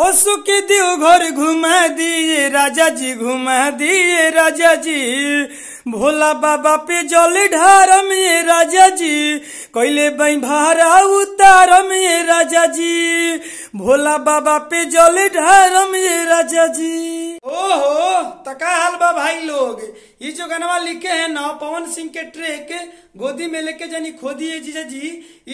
पशु के घर घुमा दिए राजा जी घुमा दिए राजा जी भोला बाबा पे जल ढार में राजा जी कैले बई भारा उतार में राजा जी भोला बाबा पे जल ढार में राजा जी ओहो तका हाल बा भाई लोग ये जो गनवा लिखे हैं ना पवन सिंह के ट्रैक गोदी में लेके जानी खोदी है जीजा जी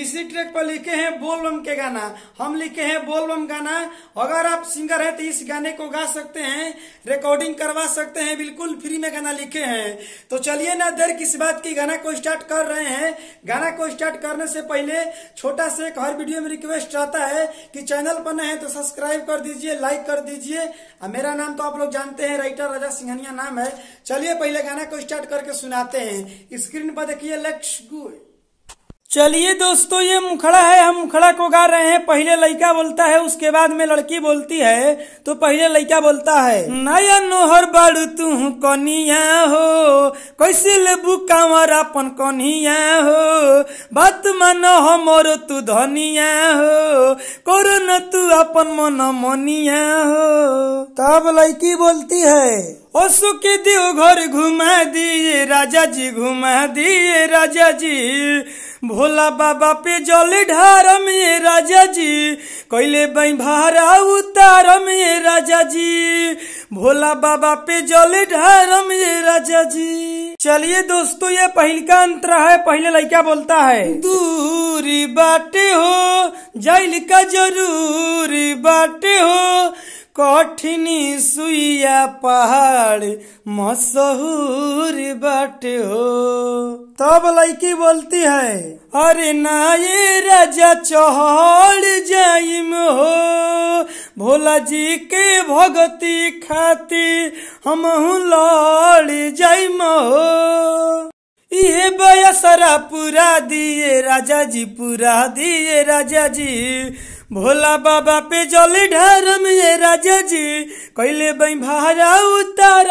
इसी ट्रैक पर लिखे हैं बोलबम के गाना हम लिखे हैं बोलबम गाना अगर आप सिंगर हैं तो इस गाने को गा सकते हैं रिकॉर्डिंग करवा सकते हैं बिल्कुल फ्री में गाना लिखे हैं तो चलिए ना देर किस बात की गाना को स्टार्ट कर रहे हैं गाना को स्टार्ट करने से पहले छोटा सा एक हर वीडियो में रिक्वेस्ट आता है कि चैनल पर नए तो सब्सक्राइब कर दीजिए लाइक कर दीजिए मेरा नाम तो आप लोग जानते हैं राइटर राजा सिंघनिया नाम है चलिए पहले लगाना को स्टार्ट करके सुनाते हैं स्क्रीन पर देखिए लक्ष्य चलिए दोस्तों ये मुखड़ा है हम मुखड़ा को गा रहे हैं पहले लड़का बोलता है उसके बाद में लड़की बोलती है तो पहले लड़का बोलता है नया नोहर बड़ तू कनिया हो कैसे ले कांवर अपन कन्हिया हो बात मानो हमरो तू धनिया हो करो न तू अपन मन मनिया हो तब लड़की बोलती है ओसु के देव घर घुमा दिए राजा जी घुमा दिए राजा जी भोला बाबा पे जल ढार में राजा जी कैले बई भारा उतार में राजा जी भोला बाबा पे जल ढार में राजा जी चलिए दोस्तों ये पहल का अंतर है पहले लड़का बोलता है दूरी बाटे हो जल का जरूरी बाटे हो कठिनी सुइया पहाड़ मसहूर बाटे हो तब लड़की बोलती है अरे नाये राजा चढ़ जाइम हो भोला जी के भगती खाती हम लड़ जाइम हो ये बयसरा पूरा दिए राजा जी पूरा दिए राजा जी भोला बाबा पे जल ढारम ये राजा जी कैले भारा उतार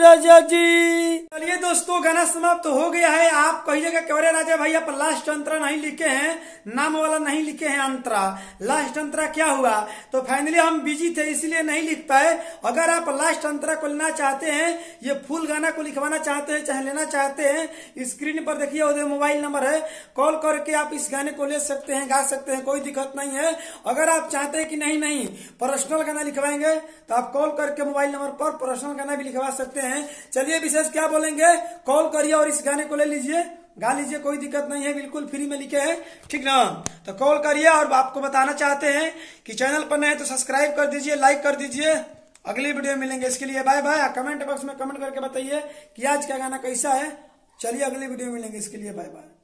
राजा जी चलिए दोस्तों गाना समाप्त तो हो गया है आप कहिएगा केवरे राजा भाई आप लास्ट अंतरा नहीं लिखे हैं नाम वाला नहीं लिखे हैं अंतरा लास्ट अंतरा क्या हुआ तो फाइनली हम बिजी थे इसलिए नहीं लिख पाए अगर आप लास्ट अंतरा को लेना चाहते हैं ये फुल गाना को लिखवाना चाहते हैं चाहे लेना चाहते हैं स्क्रीन पर देखिए उधर मोबाइल नंबर है कॉल करके आप इस गाने को ले सकते हैं गा सकते हैं कोई दिक्कत नहीं है अगर आप चाहते हैं कि नहीं नहीं पर्सनल गाना लिखवाएंगे तो आप कॉल करके मोबाइल नंबर पर पर्सनल गाना भी लिखवा सकते हैं चलिए विशेष क्या बोलेंगे कॉल करिए और इस गाने को ले लीजिए गा लीजिए कोई दिक्कत नहीं है बिल्कुल फ्री में लिखे हैं ठीक ना तो कॉल करिए और आपको बताना चाहते हैं कि चैनल पर नए तो सब्सक्राइब कर दीजिए लाइक कर दीजिए अगली वीडियो मिलेंगे इसके लिए बाय बाय कमेंट बॉक्स में कमेंट करके बताइए कि आज का गाना कैसा है चलिए अगली वीडियो मिलेंगे इसके लिए बाय बाय